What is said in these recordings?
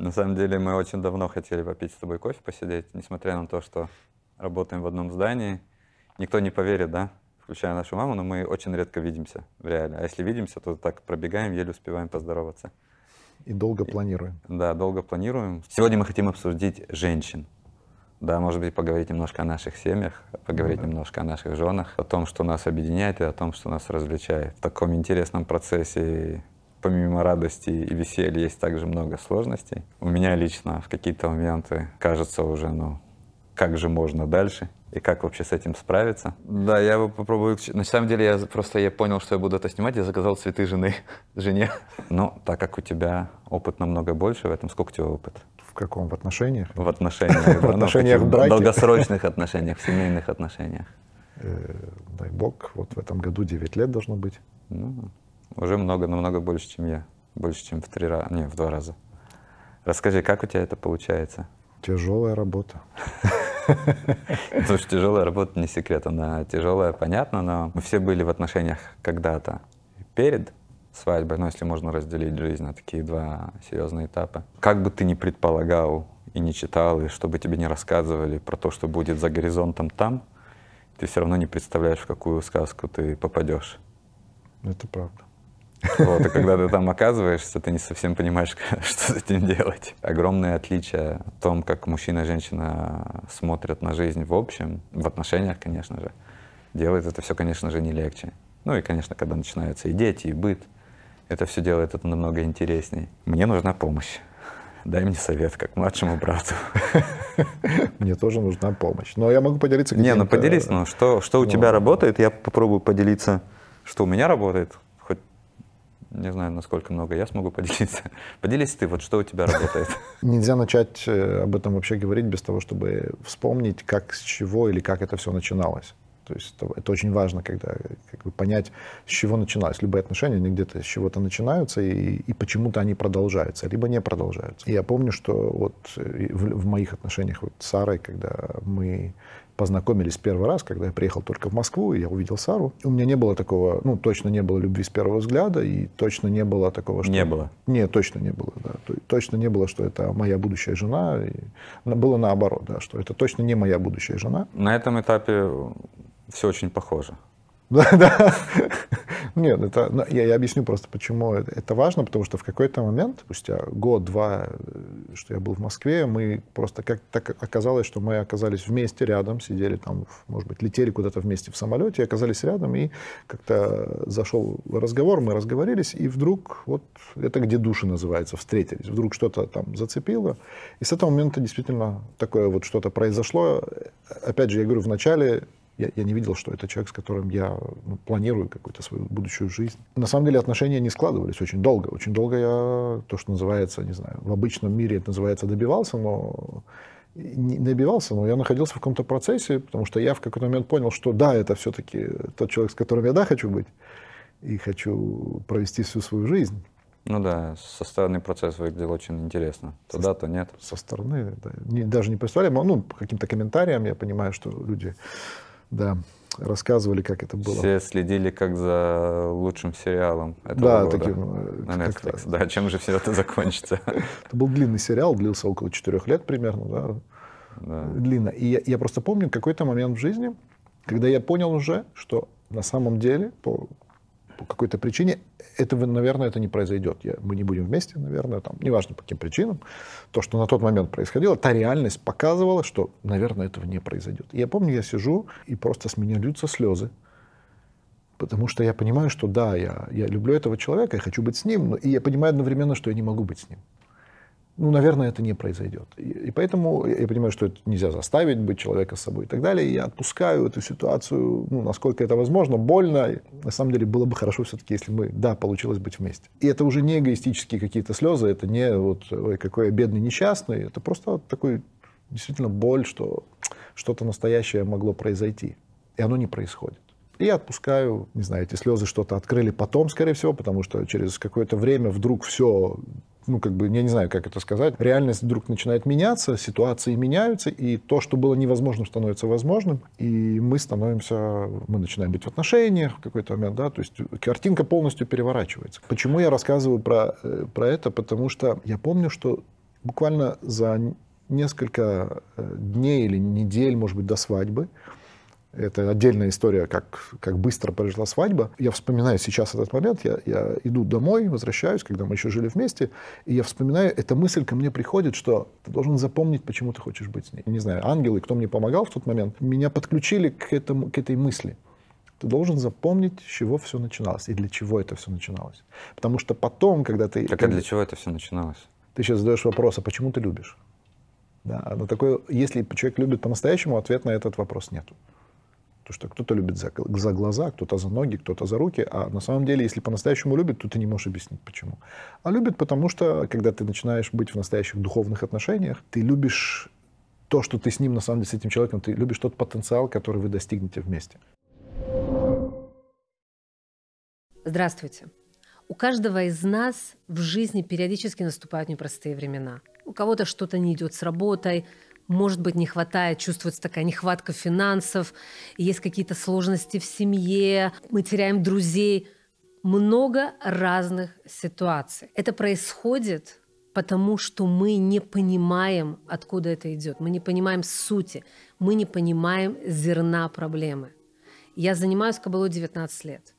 На самом деле мы очень давно хотели попить с тобой кофе, посидеть, несмотря на то, что работаем в одном здании. Никто не поверит, да, включая нашу маму, но мы очень редко видимся в реале. А если видимся, то так пробегаем, еле успеваем поздороваться. И долго планируем. И, да, долго планируем. Сегодня мы хотим обсудить женщин. Да, может быть, поговорить немножко о наших семьях, поговорить mm немножко о наших женах, о том, что нас объединяет и о том, что нас различает. В таком интересном процессе помимо радости и веселья есть также много сложностей. У меня лично в какие-то моменты кажется уже, ну, как же можно дальше? и как вообще с этим справиться. Да, я бы попробую... На самом деле, я просто я понял, что я буду это снимать, я заказал цветы жены, жене. Но ну, так как у тебя опыт намного больше в этом, сколько у тебя опыт? В каком? В отношениях? В отношениях. Ну, в отношениях в долгосрочных отношениях, в семейных отношениях. Э, дай бог, вот в этом году 9 лет должно быть. Ну, уже много, намного больше, чем я. Больше, чем в три раза, не, в два раза. Расскажи, как у тебя это получается? Тяжелая работа. Слушай, тяжелая работа не секрет, она тяжелая, понятно, но мы все были в отношениях когда-то перед свадьбой, но если можно разделить жизнь на такие два серьезные этапа. Как бы ты ни предполагал и не читал, и чтобы тебе не рассказывали про то, что будет за горизонтом там, ты все равно не представляешь, в какую сказку ты попадешь. Это правда. Вот, и когда ты там оказываешься, ты не совсем понимаешь, что с этим делать. Огромное отличие в том, как мужчина и женщина смотрят на жизнь в общем, в отношениях, конечно же, делает это все, конечно же, не легче. Ну и, конечно, когда начинаются и дети, и быт, это все делает это намного интересней. Мне нужна помощь. Дай мне совет, как младшему брату. Мне тоже нужна помощь. Но я могу поделиться Не, ну поделись, ну что, что у ну... тебя работает, я попробую поделиться, что у меня работает, не знаю, насколько много я смогу поделиться. Поделись ты, вот что у тебя работает. Нельзя начать э, об этом вообще говорить без того, чтобы вспомнить, как, с чего или как это все начиналось. То есть это, это очень важно, когда как бы понять, с чего начиналось. Любые отношения, они где-то с чего-то начинаются, и, и почему-то они продолжаются, либо не продолжаются. И я помню, что вот э, в, в моих отношениях вот с Сарой, когда мы познакомились первый раз, когда я приехал только в Москву, и я увидел Сару. У меня не было такого, ну, точно не было любви с первого взгляда, и точно не было такого, что... Не было? Не, точно не было, да. Точно не было, что это моя будущая жена. И... Было наоборот, да, что это точно не моя будущая жена. На этом этапе все очень похоже. Да, да. Нет, ну это, ну, я, я объясню просто, почему это важно, потому что в какой-то момент, спустя год-два, э, что я был в Москве, мы просто как так оказалось, что мы оказались вместе рядом, сидели там, может быть, летели куда-то вместе в самолете, оказались рядом, и как-то зашел разговор, мы разговорились, и вдруг вот это где души называется, встретились, вдруг что-то там зацепило, и с этого момента действительно такое вот что-то произошло. Опять же, я говорю, в начале я, я не видел, что это человек, с которым я ну, планирую какую-то свою будущую жизнь. На самом деле отношения не складывались очень долго. Очень долго я, то, что называется, не знаю, в обычном мире это называется добивался, но не добивался, но я находился в каком-то процессе, потому что я в какой-то момент понял, что да, это все-таки тот человек, с которым я да хочу быть и хочу провести всю свою жизнь. Ну да, со стороны процесс выглядел очень интересно. То со, да, то нет. Со стороны, да. Не, даже не представляем, ну, по каким-то комментариям я понимаю, что люди да, рассказывали, как это было. Все следили как за лучшим сериалом этого да, года таким, на э, Netflix. Да, чем же все это закончится? Это был длинный сериал, длился около четырех лет примерно, да. Длинно. И я, просто помню какой-то момент в жизни, когда я понял уже, что на самом деле, по какой-то причине, этого наверное, это не произойдет. Я, мы не будем вместе, наверное, там, неважно по каким причинам. То, что на тот момент происходило, та реальность показывала, что, наверное, этого не произойдет. я помню, я сижу, и просто с меня льются слезы. Потому что я понимаю, что да, я, я люблю этого человека, я хочу быть с ним, но и я понимаю одновременно, что я не могу быть с ним ну, наверное, это не произойдет. И, и поэтому я понимаю, что это нельзя заставить быть человека с собой и так далее. И я отпускаю эту ситуацию, ну, насколько это возможно, больно. На самом деле было бы хорошо все-таки, если бы, да, получилось быть вместе. И это уже не эгоистические какие-то слезы, это не вот, ой, какой я бедный несчастный, это просто такой действительно боль, что что-то настоящее могло произойти. И оно не происходит. И я отпускаю, не знаю, эти слезы что-то открыли потом, скорее всего, потому что через какое-то время вдруг все ну, как бы, я не знаю, как это сказать, реальность вдруг начинает меняться, ситуации меняются, и то, что было невозможным, становится возможным, и мы становимся, мы начинаем быть в отношениях в какой-то момент, да, то есть картинка полностью переворачивается. Почему я рассказываю про, э, про это? Потому что я помню, что буквально за несколько э, дней или недель, может быть, до свадьбы, это отдельная история, как, как быстро произошла свадьба. Я вспоминаю сейчас этот момент. Я, я иду домой, возвращаюсь, когда мы еще жили вместе. И я вспоминаю, эта мысль ко мне приходит, что ты должен запомнить, почему ты хочешь быть с ней. Не знаю, ангелы, кто мне помогал в тот момент, меня подключили к, этому, к этой мысли. Ты должен запомнить, с чего все начиналось и для чего это все начиналось. Потому что потом, когда ты... Так а для чего это все начиналось? Ты сейчас задаешь вопрос, а почему ты любишь? Да, а но такой, если человек любит по-настоящему, ответ на этот вопрос нету. Потому что кто-то любит за, за глаза, кто-то за ноги, кто-то за руки. А на самом деле, если по-настоящему любит, то ты не можешь объяснить, почему. А любит, потому что, когда ты начинаешь быть в настоящих духовных отношениях, ты любишь то, что ты с ним, на самом деле, с этим человеком, ты любишь тот потенциал, который вы достигнете вместе. Здравствуйте. У каждого из нас в жизни периодически наступают непростые времена. У кого-то что-то не идет с работой, может быть, не хватает, чувствуется такая нехватка финансов, есть какие-то сложности в семье, мы теряем друзей. Много разных ситуаций. Это происходит потому что мы не понимаем, откуда это идет. Мы не понимаем сути, мы не понимаем зерна проблемы. Я занимаюсь кабалу 19 лет.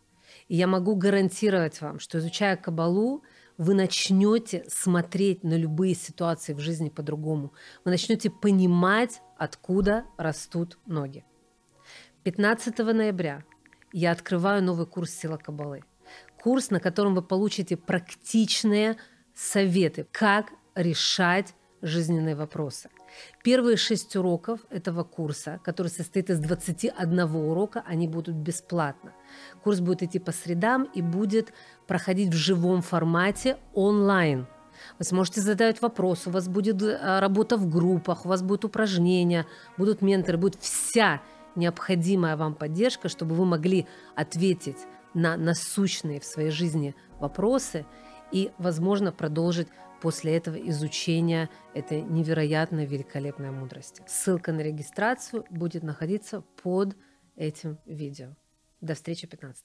И я могу гарантировать вам, что изучая кабалу, вы начнете смотреть на любые ситуации в жизни по-другому. Вы начнете понимать, откуда растут ноги. 15 ноября я открываю новый курс «Сила Кабалы». Курс, на котором вы получите практичные советы, как решать жизненные вопросы. Первые шесть уроков этого курса, который состоит из 21 урока, они будут бесплатно. Курс будет идти по средам и будет проходить в живом формате онлайн. Вы сможете задавать вопросы, у вас будет э, работа в группах, у вас будут упражнения, будут менторы, будет вся необходимая вам поддержка, чтобы вы могли ответить на насущные в своей жизни вопросы и, возможно, продолжить после этого изучения этой невероятной великолепной мудрости. Ссылка на регистрацию будет находиться под этим видео. До встречи 15.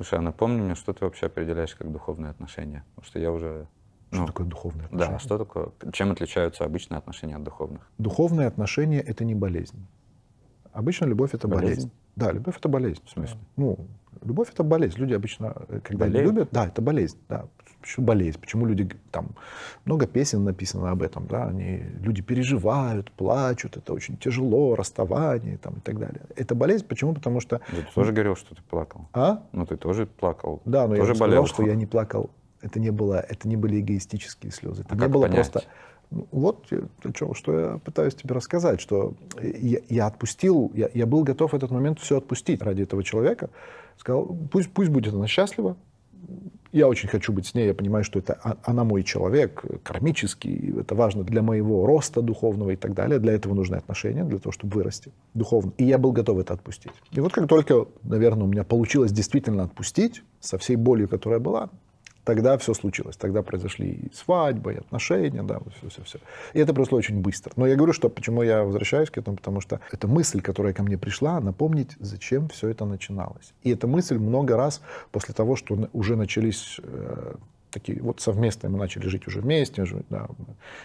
Слушай, а напомни мне, что ты вообще определяешь как духовные отношения? Потому что я уже... Что ну, такое духовные отношения? Да, что такое? Чем отличаются обычные отношения от духовных? Духовные отношения — это не болезнь. Обычно любовь — это болезнь. болезнь. Да, любовь — это болезнь. В смысле? Ну, Любовь это болезнь. Люди обычно, э, когда Болеют. любят, да, это болезнь. Да. Почему болезнь? Почему люди там много песен написано об этом, да? Они люди переживают, плачут, это очень тяжело, расставание там и так далее. Это болезнь, почему? Потому что. Да, ну, ты тоже говорил, что ты плакал. А? Ну ты тоже плакал. Да, но тоже я сказал, болел. что я не плакал. Это не было, это не были эгоистические слезы. Это а не было понять? просто вот о э, чем, что я пытаюсь тебе рассказать, что э, я, я отпустил, я, я был готов в этот момент все отпустить ради этого человека. Сказал, пусть, пусть будет она счастлива, я очень хочу быть с ней, я понимаю, что это она мой человек, кармический, это важно для моего роста духовного и так далее. Для этого нужны отношения, для того, чтобы вырасти духовно. И я был готов это отпустить. И вот как только, наверное, у меня получилось действительно отпустить, со всей болью, которая была, тогда все случилось. Тогда произошли и свадьбы, и отношения, да, все, все, все. И это произошло очень быстро. Но я говорю, что почему я возвращаюсь к этому, потому что это мысль, которая ко мне пришла, напомнить, зачем все это начиналось. И эта мысль много раз после того, что уже начались э, такие вот совместные, мы начали жить уже вместе, да,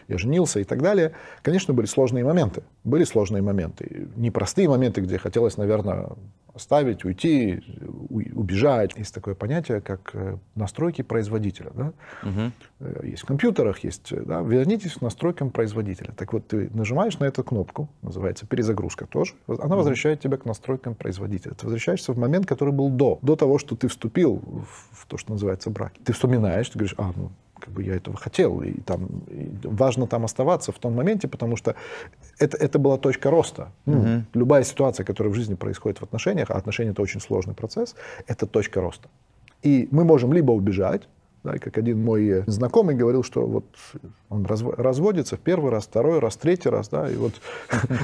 я женился и так далее. Конечно, были сложные моменты. Были сложные моменты. Непростые моменты, где хотелось, наверное, оставить, уйти, убежать. Есть такое понятие, как э, настройки производителя. Да? Угу. Есть в компьютерах, есть, э, да? вернитесь к настройкам производителя. Так вот, ты нажимаешь на эту кнопку, называется перезагрузка тоже, она угу. возвращает тебя к настройкам производителя. Ты возвращаешься в момент, который был до, до того, что ты вступил в то, что называется брак. Ты вспоминаешь, ты говоришь, а, ну, как бы я этого хотел, и там и важно там оставаться в том моменте, потому что это, это была точка роста. Ну, угу. Любая ситуация, которая в жизни происходит в отношениях, а отношения это очень сложный процесс, это точка роста. И мы можем либо убежать, да, как один мой э, знакомый говорил, что вот он разводится в первый раз, второй раз, третий раз, да, и вот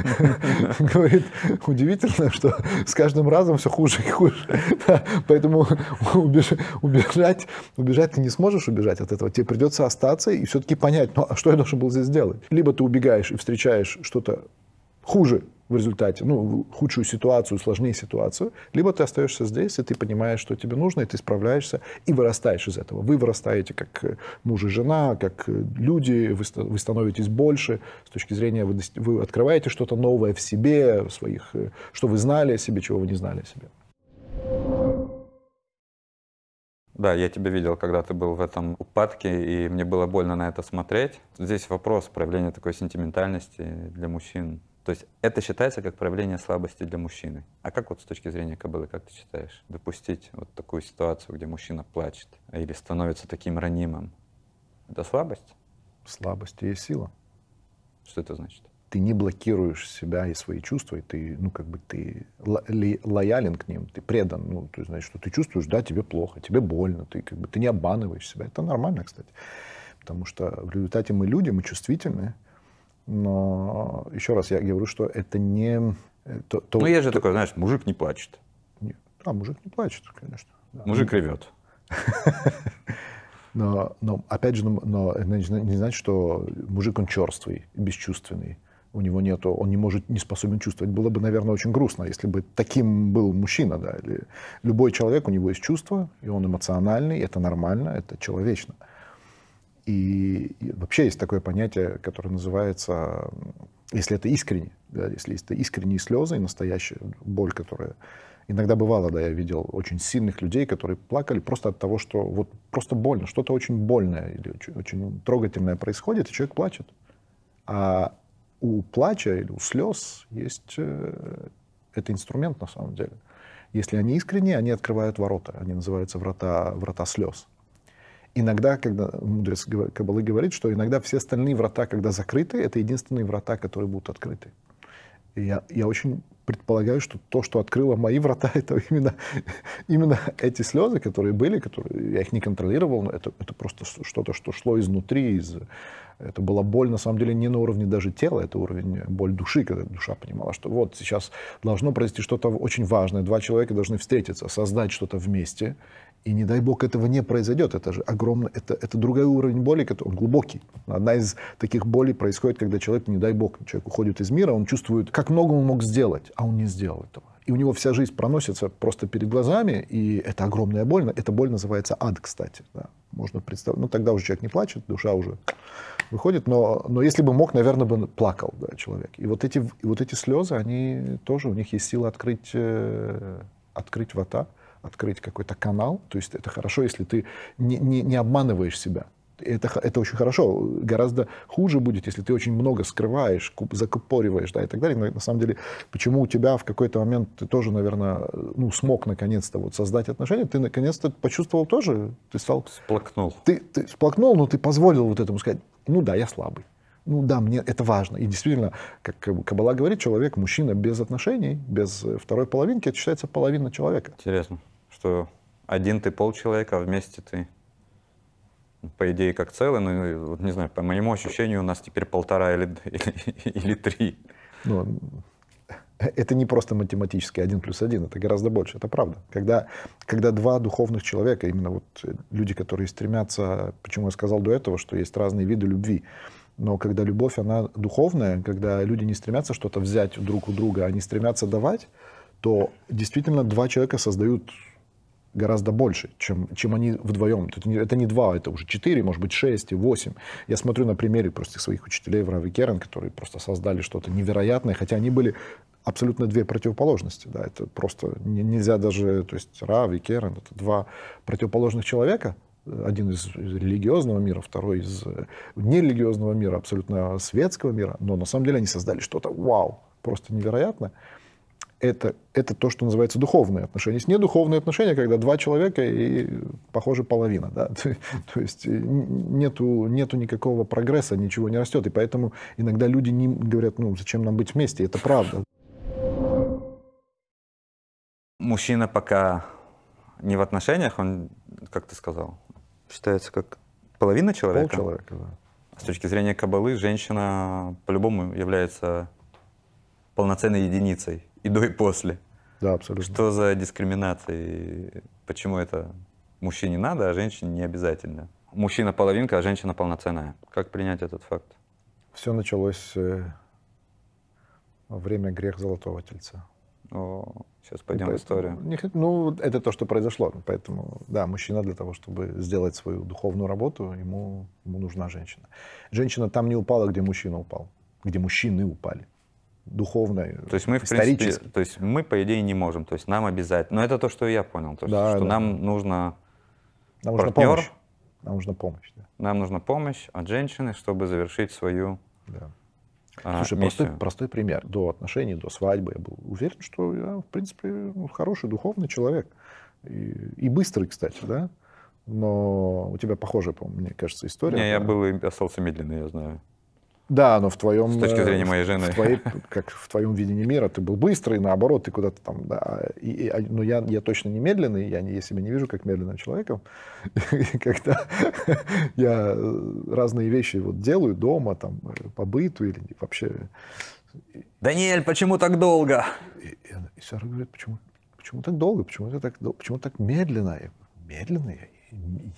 говорит, удивительно, что с каждым разом все хуже и хуже. Поэтому убежать, убежать ты не сможешь убежать от этого, тебе придется остаться и все-таки понять, ну а что я должен был здесь делать? Либо ты убегаешь и встречаешь что-то хуже, в результате, ну, худшую ситуацию, сложнее ситуацию, либо ты остаешься здесь, и ты понимаешь, что тебе нужно, и ты справляешься, и вырастаешь из этого. Вы вырастаете как э, муж и жена, как э, люди, вы, вы становитесь больше, с точки зрения, вы, вы открываете что-то новое в себе, в своих, э, что вы знали о себе, чего вы не знали о себе. Да, я тебя видел, когда ты был в этом упадке, и мне было больно на это смотреть. Здесь вопрос проявления такой сентиментальности для мужчин. То есть это считается как проявление слабости для мужчины. А как вот с точки зрения кобылы, как ты считаешь, допустить вот такую ситуацию, где мужчина плачет или становится таким ранимым? Это слабость? Слабость и сила. Что это значит? Ты не блокируешь себя и свои чувства, и ты, ну, как бы ты ло- лоялен к ним, ты предан. Ну, то есть, значит, что ты чувствуешь, да, тебе плохо, тебе больно, ты как бы ты не обманываешь себя. Это нормально, кстати. Потому что в результате мы люди, мы чувствительные, но еще раз я говорю, что это не... Э, то, то, ну, есть же то... такое, знаешь, мужик не плачет. Нет. А, мужик не плачет, конечно. Да. Мужик ревет. Но, но опять же, но, это не значит, что мужик он черствый, бесчувственный. У него нету, он не может, не способен чувствовать. Было бы, наверное, очень грустно, если бы таким был мужчина, да, или любой человек, у него есть чувства, и он эмоциональный, и это нормально, это человечно. Uh, и, вообще есть такое понятие, которое называется, если это искренне, да, если это искренние слезы и настоящая боль, которая иногда бывало, да, я видел очень сильных людей, которые плакали просто от того, что вот просто больно, что-то очень больное или очень, очень трогательное происходит, и человек плачет. А у плача или у слез есть э, это инструмент на самом деле. Если они искренние, они открывают ворота, они называются врата, врата слез. Иногда, когда мудрец Кабалы говорит, что иногда все остальные врата, когда закрыты, это единственные врата, которые будут открыты. И я, я очень предполагаю, что то, что открыло мои врата, это именно, именно эти слезы, которые были, которые я их не контролировал, но это, это просто что-то, что шло изнутри, из это была боль, на самом деле, не на уровне даже тела, это уровень э, боль души, когда душа понимала, что вот сейчас должно произойти что-то очень важное. Два человека должны встретиться, создать что-то вместе. И не дай бог этого не произойдет. Это же огромно, это, это другой уровень боли, который он глубокий. Одна из таких болей происходит, когда человек, не дай бог, человек уходит из мира, он чувствует, как много он мог сделать, а он не сделал этого. И у него вся жизнь проносится просто перед глазами, и это огромная боль. Эта боль называется ад, кстати. Да. Можно представить. Ну, тогда уже человек не плачет, душа уже выходит, но, но если бы мог, наверное, бы плакал да, человек. И вот эти, и вот эти слезы, они тоже, у них есть сила открыть, э, открыть вата, открыть какой-то канал. То есть это хорошо, если ты не, не, не обманываешь себя. Это, это очень хорошо. Гораздо хуже будет, если ты очень много скрываешь, куп, закупориваешь, да, и так далее. Но на самом деле, почему у тебя в какой-то момент ты тоже, наверное, ну, смог наконец-то вот создать отношения, ты наконец-то почувствовал тоже, ты стал... Сплакнул. Ты, ты сплакнул, но ты позволил вот этому сказать, ну да, я слабый. Ну да, мне это важно. И действительно, как Кабала говорит, человек, мужчина без отношений, без э, второй половинки, это считается половина человека. Интересно, что один ты пол человека, а вместе ты по идее, как целый, Ну вот не знаю, по моему ощущению, у нас теперь полтора или, или, или три. Ну, это не просто математически один плюс один, это гораздо больше, это правда. Когда, когда два духовных человека, именно вот э, люди, которые стремятся, почему я сказал до этого, что есть разные виды любви, но когда любовь, она духовная, когда люди не стремятся что-то взять друг у друга, они стремятся давать, то действительно два человека создают гораздо больше, чем, чем они вдвоем. Это не, это не два, это уже четыре, может быть, шесть и восемь. Я смотрю на примере просто своих учителей в Раве Керен, которые просто создали что-то невероятное, хотя они были абсолютно две противоположности. Да, это просто нельзя даже, то есть Ра и Керен, это два противоположных человека, один из религиозного мира, второй из э, нерелигиозного мира, абсолютно светского мира, но на самом деле они создали что-то вау, просто невероятно. Это, это то, что называется духовные отношения. Есть недуховные отношения, когда два человека и, похоже, половина. Да? то есть э, нету, нету никакого прогресса, ничего не растет. И поэтому иногда люди не говорят, ну, зачем нам быть вместе, это правда мужчина пока не в отношениях, он, как ты сказал, считается как половина человека? Полчеловека, да. С точки зрения кабалы, женщина по-любому является полноценной единицей и до, и после. Да, абсолютно. Что за дискриминация? Почему это мужчине надо, а женщине не обязательно? Мужчина половинка, а женщина полноценная. Как принять этот факт? Все началось э, во время грех золотого тельца. О, сейчас пойдем в историю. Не, ну, это то, что произошло. Поэтому, да, мужчина для того, чтобы сделать свою духовную работу, ему, ему нужна женщина. Женщина там не упала, где мужчина упал, где мужчины упали духовно, то есть мы, в принципе, то есть мы, по идее, не можем, то есть нам обязательно. Но это то, что я понял, то, да, что, да. нам нужно нам партнер, нужна помощь. Нам нужна помощь, да. Нам нужна помощь от женщины, чтобы завершить свою да. А, Слушай, простой, простой пример. До отношений, до свадьбы я был уверен, что я, в принципе, хороший духовный человек. И, и быстрый, кстати, да? Но у тебя похожая, по мне кажется, история. Не, да? я был и остался медленный, я знаю. Да, но в твоем... С точки э, зрения моей жены. В твоей, как в твоем видении мира ты был быстрый, наоборот, ты куда-то там... Да, и, и, а, но я, я точно не медленный, я, не, я себя не вижу как медленным человеком. когда я разные вещи вот делаю дома, там, по быту или вообще... Даниэль, почему так долго? И, и, и Сара говорит, почему, почему так долго, почему, ты так, почему так медленно? Я, медленно я,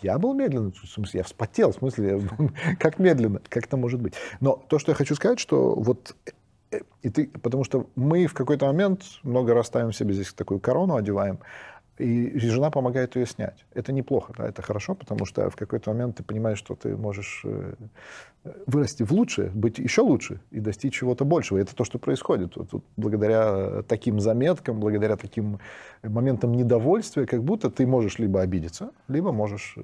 я был медленно, в смысле, я вспотел, в смысле, как медленно, как это может быть. Но то, что я хочу сказать, что вот э, и ты, потому что мы в какой-то момент много раз ставим себе здесь такую корону, одеваем, и жена помогает ее снять. Это неплохо, да, это хорошо, потому что в какой-то момент ты понимаешь, что ты можешь э, вырасти в лучшее, быть еще лучше и достичь чего-то большего. это то, что происходит. Вот, вот, благодаря таким заметкам, благодаря таким моментам недовольствия, как будто ты можешь либо обидеться, либо можешь э,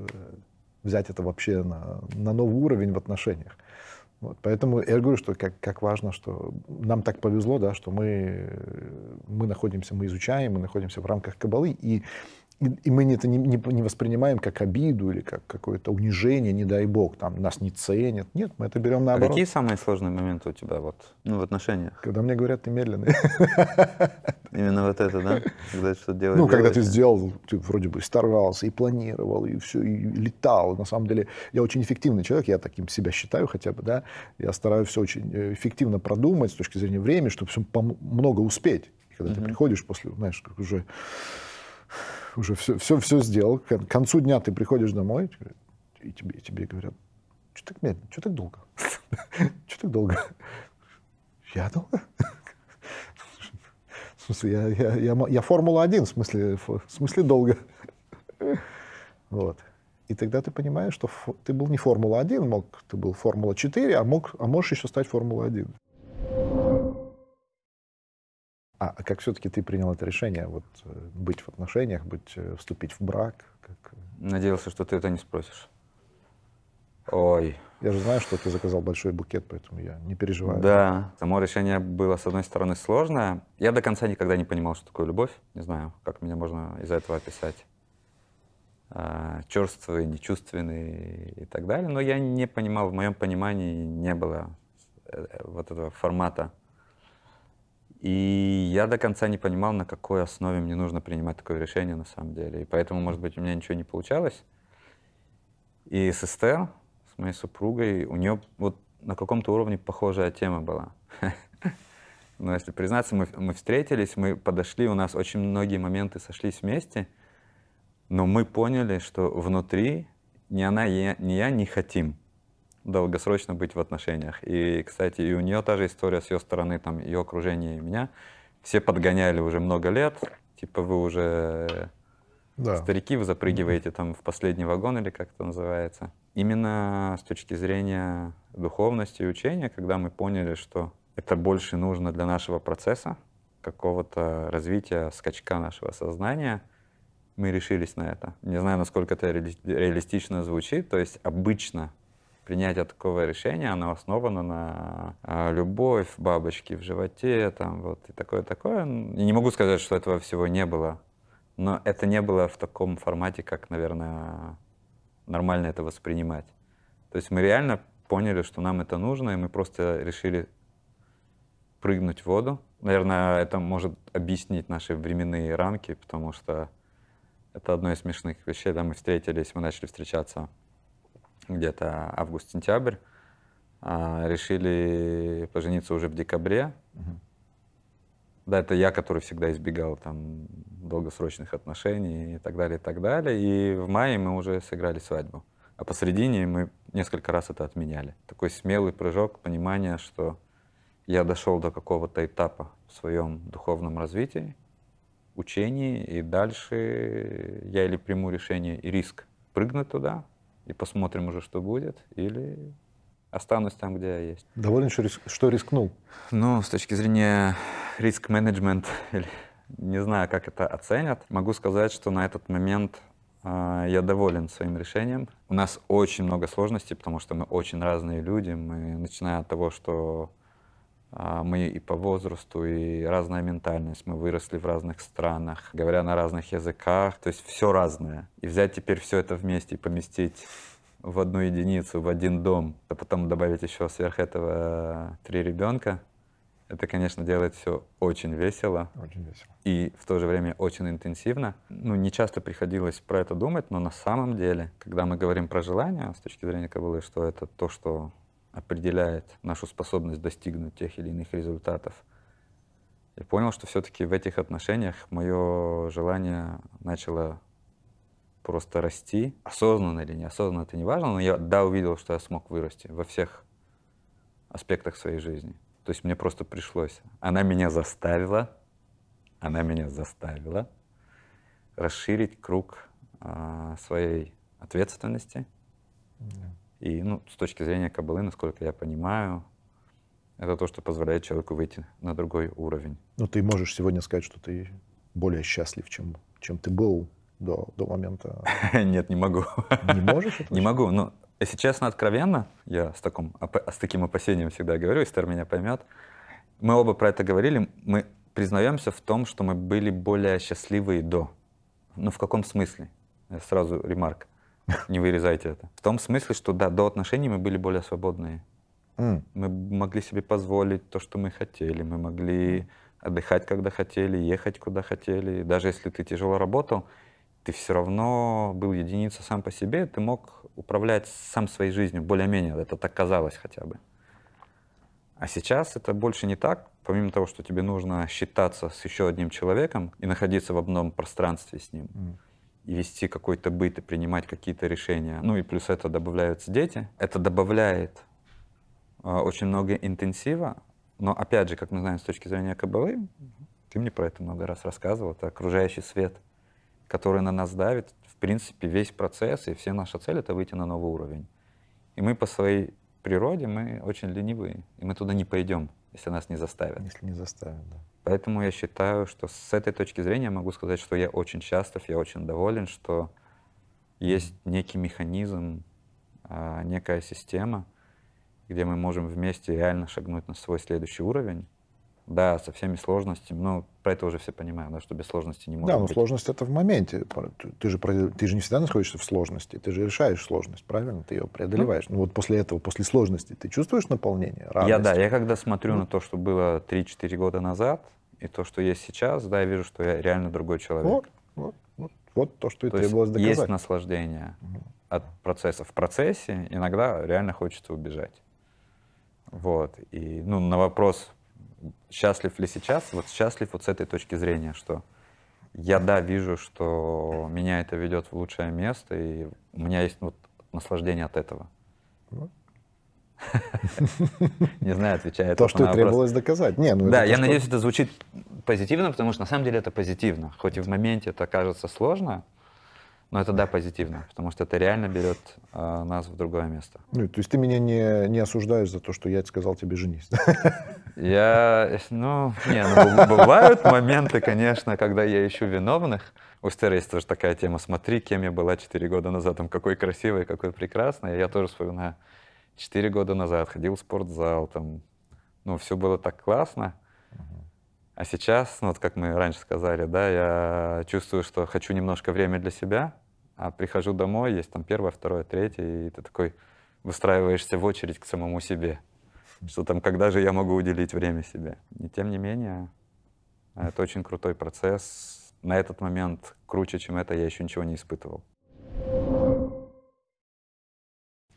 взять это вообще на, на новый уровень в отношениях. Вот, поэтому я говорю, что как, как важно, что нам так повезло, да, что мы, мы находимся, мы изучаем, мы находимся в рамках кабалы, и и мы это не, не, не воспринимаем как обиду или как какое-то унижение, не дай бог, там нас не ценят. Нет, мы это берем а наоборот. А какие самые сложные моменты у тебя вот, ну, в отношениях? Когда мне говорят, ты медленный. Именно вот это, да? Когда что делаешь? Ну, когда ты сделал, ты вроде бы старался и планировал, и все, и летал. На самом деле, я очень эффективный человек, я таким себя считаю хотя бы, да. Я стараюсь все очень э, эффективно продумать с точки зрения времени, чтобы все много успеть. И когда ты приходишь после, знаешь, как уже уже все, все, все сделал, к концу дня ты приходишь домой, и тебе, и тебе говорят, что так медленно, что так долго? Что так долго? Я долго? В смысле, я, я, я, я формула один в смысле, в смысле долго. Вот. И тогда ты понимаешь, что ты был не формула один мог, ты был Формула-4, а, мог, а можешь еще стать Формула-1. А как все-таки ты принял это решение, вот э, быть в отношениях, быть, э, вступить в брак? Как... Э? Надеялся, что ты это не спросишь. Ой. Я же знаю, что ты заказал большой букет, поэтому я не переживаю. Да, само решение было, с одной стороны, сложное. Я до конца никогда не понимал, что такое любовь. Не знаю, как меня можно из-за этого описать. А, черствый, нечувственный и так далее. Но я не понимал, в моем понимании не было вот этого формата и я до конца не понимал, на какой основе мне нужно принимать такое решение на самом деле. И поэтому, может быть, у меня ничего не получалось. И с Эстер, с моей супругой, у нее вот на каком-то уровне похожая тема была. Но если признаться, мы, мы встретились, мы подошли, у нас очень многие моменты сошлись вместе, но мы поняли, что внутри ни она, ни я не хотим долгосрочно быть в отношениях. И, кстати, и у нее та же история с ее стороны, там, ее окружение и меня. Все подгоняли уже много лет, типа вы уже да. старики, вы запрыгиваете там в последний вагон или как это называется. Именно с точки зрения духовности и учения, когда мы поняли, что это больше нужно для нашего процесса, какого-то развития, скачка нашего сознания, мы решились на это. Не знаю, насколько это реалистично звучит, то есть обычно принятие такого решения, оно основано на а, любовь бабочки в животе, там вот и такое-такое. И не могу сказать, что этого всего не было, но это не было в таком формате, как, наверное, нормально это воспринимать. То есть мы реально поняли, что нам это нужно, и мы просто решили прыгнуть в воду. Наверное, это может объяснить наши временные рамки, потому что это одно из смешных вещей. Да, мы встретились, мы начали встречаться где-то август-сентябрь. А, решили пожениться уже в декабре. Угу. Да, это я, который всегда избегал там долгосрочных отношений и так далее, и так далее. И в мае мы уже сыграли свадьбу. А посредине мы несколько раз это отменяли. Такой смелый прыжок, понимание, что я дошел до какого-то этапа в своем духовном развитии, учении, и дальше я или приму решение и риск прыгнуть туда, и посмотрим уже, что будет, или останусь там, где я есть. Доволен, что, риск, что рискнул? Ну, с точки зрения риск-менеджмент, не знаю, как это оценят, могу сказать, что на этот момент э, я доволен своим решением. У нас очень много сложностей, потому что мы очень разные люди. Мы, начиная от того, что а, мы и по возрасту, и разная ментальность. Мы выросли в разных странах, говоря на разных языках. То есть все разное. И взять теперь все это вместе и поместить в одну единицу, в один дом, а потом добавить еще сверх этого э, три ребенка, это, конечно, делает все очень весело. Очень весело. И в то же время очень интенсивно. Ну, не часто приходилось про это думать, но на самом деле, когда мы говорим про желание с точки зрения кобылы, что это то, что определяет нашу способность достигнуть тех или иных результатов. И понял, что все-таки в этих отношениях мое желание начало просто расти, осознанно или неосознанно, это не важно, но я, да, увидел, что я смог вырасти во всех аспектах своей жизни. То есть мне просто пришлось. Она меня заставила, она меня заставила расширить круг э, своей ответственности. Yeah. И ну, с точки зрения кабалы, насколько я понимаю, это то, что позволяет человеку выйти на другой уровень. Ну, ты можешь сегодня сказать, что ты более счастлив, чем, чем ты был до, до момента... Нет, не могу. Не можешь? Не могу, но если честно, откровенно, я с, таком, с таким опасением всегда говорю, Эстер меня поймет, мы оба про это говорили, мы признаемся в том, что мы были более счастливые до. Ну, в каком смысле? Сразу ремарк. Не вырезайте это. В том смысле, что да, до отношений мы были более свободные. Mm. Мы могли себе позволить то, что мы хотели. Мы могли отдыхать, когда хотели, ехать, куда хотели. Даже если ты тяжело работал, ты все равно был единица сам по себе, ты мог управлять сам своей жизнью, более-менее, это так казалось хотя бы. А сейчас это больше не так, помимо того, что тебе нужно считаться с еще одним человеком и находиться в одном пространстве с ним. Mm вести какой-то быт и принимать какие-то решения. Ну и плюс это добавляются дети. Это добавляет э, очень много интенсива, но опять же, как мы знаем с точки зрения КБЛы, ты мне про это много раз рассказывал, это окружающий свет, который на нас давит. В принципе, весь процесс и все наши цели — это выйти на новый уровень. И мы по своей природе, мы очень ленивые, и мы туда не пойдем, если нас не заставят. Если не заставят, да. Поэтому я считаю, что с этой точки зрения могу сказать, что я очень счастлив, я очень доволен, что есть некий механизм, а, некая система, где мы можем вместе реально шагнуть на свой следующий уровень. Да, со всеми сложностями. Но про это уже все понимаем, да, что без сложности не может Да, но быть. сложность это в моменте. Ты же, ты же не всегда находишься в сложности, ты же решаешь сложность, правильно? Ты ее преодолеваешь. Ну, ну вот после этого, после сложности, ты чувствуешь наполнение, радость? Я, да, я когда смотрю ну. на то, что было 3-4 года назад, и то, что есть сейчас, да, я вижу, что я реально другой человек. Вот, вот, вот, то, что и то требовалось доказать. есть наслаждение угу. от процесса. В процессе иногда реально хочется убежать. Вот. И, ну, на вопрос, счастлив ли сейчас, вот счастлив вот с этой точки зрения, что я, да, вижу, что меня это ведет в лучшее место, и у меня есть вот наслаждение от этого. Ну. Не знаю, отвечает. То, что требовалось доказать. Не, ну да, я надеюсь, это звучит позитивно, потому что на самом деле это позитивно. Хоть и в моменте это кажется сложно, но ну, это да, позитивно, потому что это реально берет э, нас в другое место. Ну, то есть ты меня не, не осуждаешь за то, что я сказал тебе женись? Я, ну, не, ну, бывают моменты, конечно, когда я ищу виновных. У Стера тоже такая тема, смотри, кем я была 4 года назад, там, какой красивый, какой прекрасный. Я тоже вспоминаю, 4 года назад ходил в спортзал, там, ну, все было так классно. А сейчас, ну, вот как мы раньше сказали, да, я чувствую, что хочу немножко время для себя, а прихожу домой, есть там первое, второе, третье, и ты такой выстраиваешься в очередь к самому себе. Что там, когда же я могу уделить время себе? И тем не менее, это очень крутой процесс. На этот момент круче, чем это, я еще ничего не испытывал.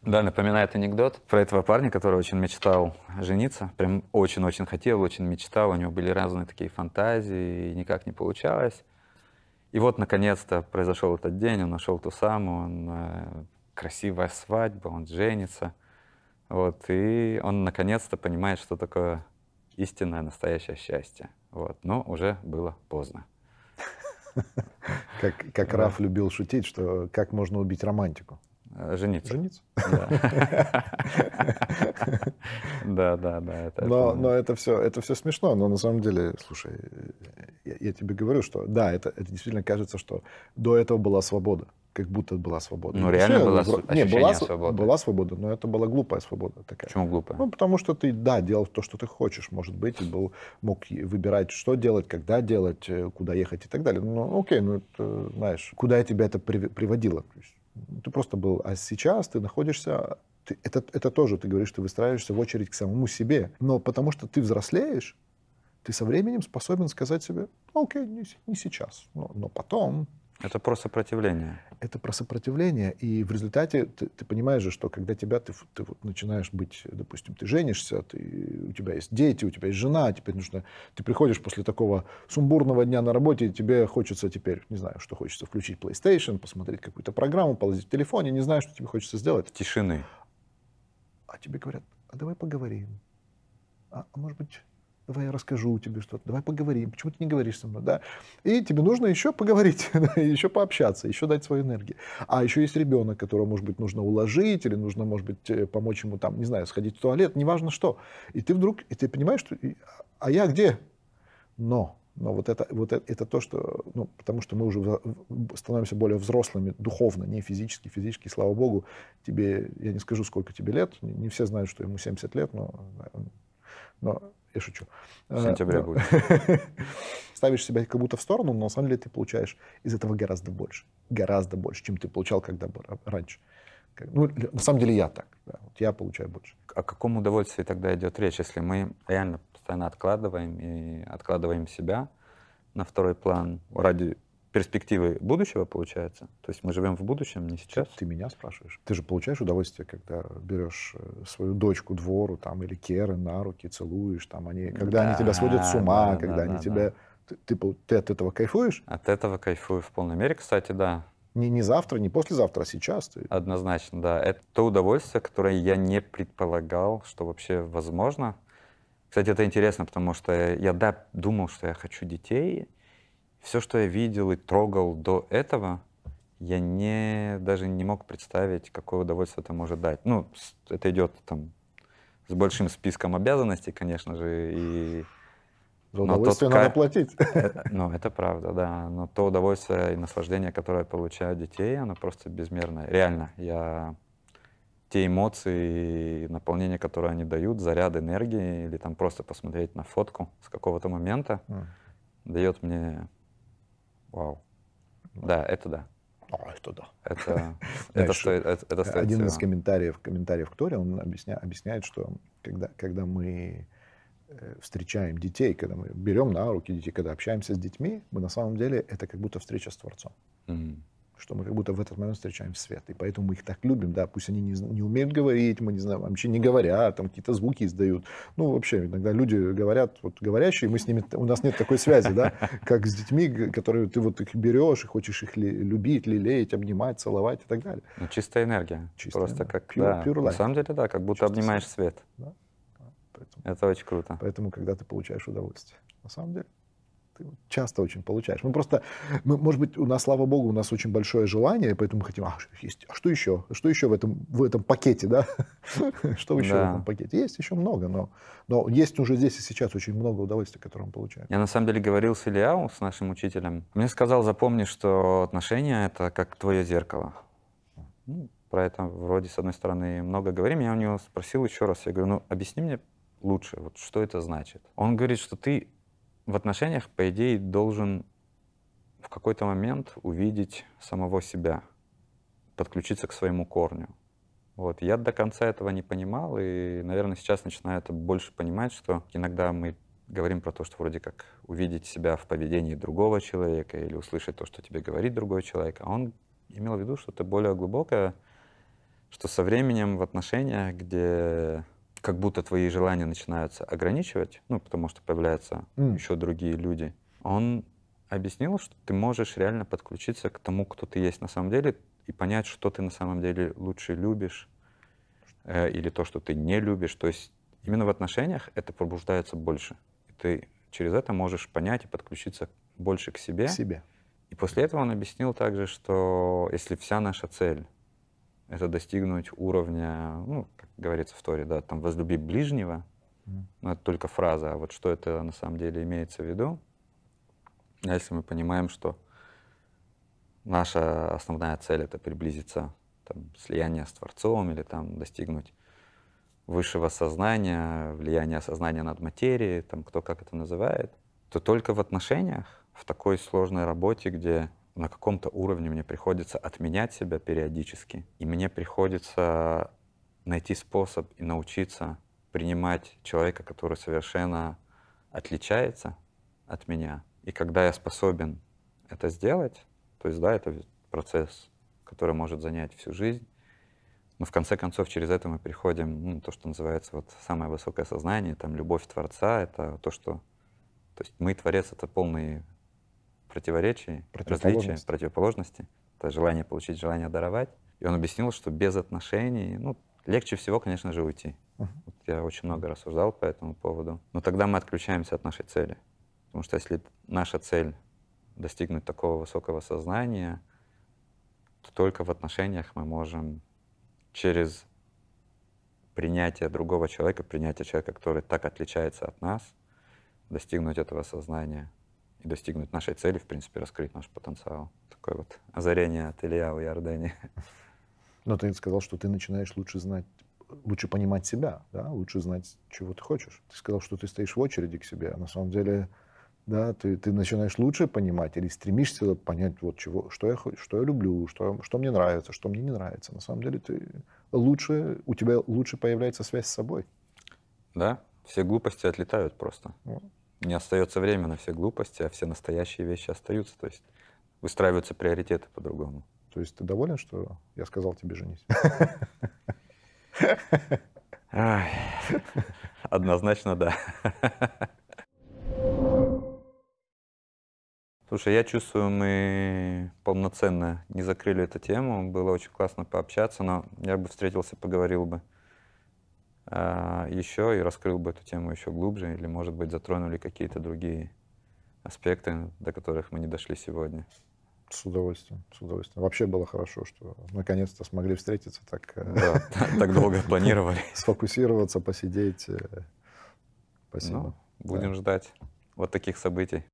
Да, напоминает анекдот про этого парня, который очень мечтал жениться. Прям очень-очень хотел, очень мечтал. У него были разные такие фантазии, и никак не получалось. И вот, наконец-то, произошел этот день, он нашел ту самую, он, э, красивая свадьба, он женится. Вот, и он, наконец-то, понимает, что такое истинное, настоящее счастье. Вот, но уже было поздно. Как, как Раф любил шутить, что как можно убить романтику? Э, жениться. Жениться. Да. Да, да, да. Это, но, но это все, это все смешно, но на самом деле, слушай, я, я тебе говорю, что да, это, это действительно кажется, что до этого была свобода, как будто была свобода. Ну реально все, была, бро... не, была свобода. Была свобода, но это была глупая свобода такая. Почему глупая? Ну потому что ты, да, делал то, что ты хочешь, может быть, и был мог выбирать, что делать, когда делать, э, куда ехать и так далее. Ну окей, ну это, знаешь, куда я тебя это приводило? Ну, ты просто был, а сейчас ты находишься ты, это, это тоже, ты говоришь, ты выстраиваешься в очередь к самому себе. Но потому что ты взрослеешь, ты со временем способен сказать себе, «Ну, окей, не, не сейчас, но, но потом. Это про сопротивление. Это про сопротивление. И в результате ты, ты понимаешь же, что когда тебя, ты, ты вот начинаешь быть, допустим, ты женишься, ты, у тебя есть дети, у тебя есть жена, теперь нужно... Ты приходишь после такого сумбурного дня на работе, и тебе хочется теперь, не знаю, что хочется, включить PlayStation, посмотреть какую-то программу, положить в телефоне, не знаю, что тебе хочется сделать. Тишины. А тебе говорят, а давай поговорим. А, а может быть, давай я расскажу тебе что-то, давай поговорим, почему ты не говоришь со мной, да? И тебе нужно еще поговорить, еще пообщаться, еще дать свою энергию. А еще есть ребенок, которого, может быть, нужно уложить, или нужно, может быть, э, помочь ему там, не знаю, сходить в туалет, неважно что. И ты вдруг, и ты понимаешь, что, а я где? Но но вот это, вот это, это то, что, ну, потому что мы уже становимся более взрослыми духовно, не физически. Физически, слава богу, тебе, я не скажу, сколько тебе лет, не, не все знают, что ему 70 лет, но, но я шучу. В сентябре но, э, будет. Ставишь себя как будто в сторону, но на самом деле ты получаешь из этого гораздо больше. Гораздо больше, чем ты получал когда раньше. Ну, на самом деле я так. Да. Вот я получаю больше. О а каком удовольствии тогда идет речь, если мы реально постоянно откладываем и откладываем себя на второй план ради перспективы будущего, получается. То есть мы живем в будущем, не сейчас. Ты меня спрашиваешь? Ты же получаешь удовольствие, когда берешь э, свою дочку двору там или Керы на руки, целуешь там они, когда да, они тебя сводят с ума, да, когда да, они да, тебя... Да. Ты, ты, ты от этого кайфуешь? От этого кайфую в полной мере, кстати, да. Не, не завтра, не послезавтра, а сейчас. Ты... Однозначно, да. Это то удовольствие, которое я не предполагал, что вообще возможно. Кстати, это интересно, потому что я да, думал, что я хочу детей. Все, что я видел и трогал до этого, я не, даже не мог представить, какое удовольствие это может дать. Ну, это идет там с большим списком обязанностей, конечно же, и... За удовольствие тот, надо платить. Это, ну, это правда, да. Но то удовольствие и наслаждение, которое я получаю от детей, оно просто безмерное. Реально, я те эмоции и наполнение, которые они дают, заряд энергии, или там просто посмотреть на фотку с какого-то момента, mm. дает мне вау. Mm. Да, это да. А, это да. Это, это, стоит, это, это стоит Один всего. из комментариев, комментариев к Торе, он объясня, объясняет, что когда, когда мы э, встречаем детей, когда мы берем на руки детей, когда общаемся с детьми, мы на самом деле это как будто встреча с Творцом. Mm что мы как будто в этот момент встречаем свет. И поэтому мы их так любим, да, пусть они не, не умеют говорить, мы не знаем, вообще не говорят, там какие-то звуки издают. Ну, вообще, иногда люди говорят, вот говорящие, мы с ними, у нас нет такой связи, да, как с детьми, которые ты вот их берешь и хочешь их любить, лелеять, обнимать, целовать и так далее. Ну, чистая энергия. Чистая Просто энергия. как, pure, да, pure life. на самом деле, да, как будто Чистый обнимаешь свет. свет. Да? Поэтому, Это очень круто. Поэтому, когда ты получаешь удовольствие, на самом деле ты часто очень получаешь. Мы просто, мы, может быть, у нас, слава богу, у нас очень большое желание, поэтому мы хотим, а, есть, а что еще? Что еще в этом, в этом пакете, да? Что еще да. в этом пакете? Есть еще много, но, но есть уже здесь и сейчас очень много удовольствия, которое мы получаем. Я на самом деле говорил с Ильяу, с нашим учителем. Мне сказал, запомни, что отношения — это как твое зеркало. Ну, про это вроде, с одной стороны, много говорим. Я у него спросил еще раз, я говорю, ну, объясни мне лучше, вот что это значит. Он говорит, что ты в отношениях, по идее, должен в какой-то момент увидеть самого себя, подключиться к своему корню. Вот. Я до конца этого не понимал, и, наверное, сейчас начинаю это больше понимать, что иногда мы говорим про то, что вроде как увидеть себя в поведении другого человека или услышать то, что тебе говорит другой человек, а он имел в виду что-то более глубокое, что со временем в отношениях, где как будто твои желания начинаются ограничивать, ну, потому что появляются mm. еще другие люди, он объяснил, что ты можешь реально подключиться к тому, кто ты есть на самом деле, и понять, что ты на самом деле лучше любишь, э, или то, что ты не любишь. То есть именно в отношениях это пробуждается больше. И ты через это можешь понять и подключиться больше к себе. К себе. И после этого он объяснил также, что если вся наша цель это достигнуть уровня, ну, как говорится в Торе, да, там возлюби ближнего, mm. но ну, это только фраза, а вот что это на самом деле имеется в виду, а если мы понимаем, что наша основная цель это приблизиться, там, слияние с Творцом или там достигнуть высшего сознания, влияние сознания над материей, там кто как это называет, то только в отношениях, в такой сложной работе, где на каком-то уровне мне приходится отменять себя периодически, и мне приходится найти способ и научиться принимать человека, который совершенно отличается от меня. И когда я способен это сделать, то есть, да, это процесс, который может занять всю жизнь, но в конце концов через это мы приходим, ну, то, что называется вот самое высокое сознание, там любовь Творца, это то, что... То есть мы Творец — это полный противоречий, различия, противоположности. Это желание получить, желание даровать. И он объяснил, что без отношений, ну, легче всего, конечно же, уйти. Uh-huh. Вот я очень много рассуждал по этому поводу. Но тогда мы отключаемся от нашей цели. Потому что если наша цель достигнуть такого высокого сознания, то только в отношениях мы можем через принятие другого человека, принятие человека, который так отличается от нас, достигнуть этого сознания и достигнуть нашей цели, в принципе, раскрыть наш потенциал. Такое вот озарение от Илья в Иордании. Но ты сказал, что ты начинаешь лучше знать, лучше понимать себя, да? лучше знать, чего ты хочешь. Ты сказал, что ты стоишь в очереди к себе, а на самом деле да, ты, ты начинаешь лучше понимать или стремишься понять, вот чего, что я, что я люблю, что, что мне нравится, что мне не нравится. На самом деле ты лучше, у тебя лучше появляется связь с собой. Да, все глупости отлетают просто. Вот не остается время на все глупости, а все настоящие вещи остаются. То есть выстраиваются приоритеты по-другому. То есть ты доволен, что я сказал тебе женись? Однозначно да. Слушай, я чувствую, мы полноценно не закрыли эту тему. Было очень классно пообщаться, но я бы встретился, поговорил бы. А, еще и раскрыл бы эту тему еще глубже, или, может быть, затронули какие-то другие аспекты, до которых мы не дошли сегодня. С удовольствием, с удовольствием. Вообще было хорошо, что наконец-то смогли встретиться так... Э, да, так долго планировали. Сфокусироваться, посидеть. Э, спасибо. Ну, будем ждать вот таких событий.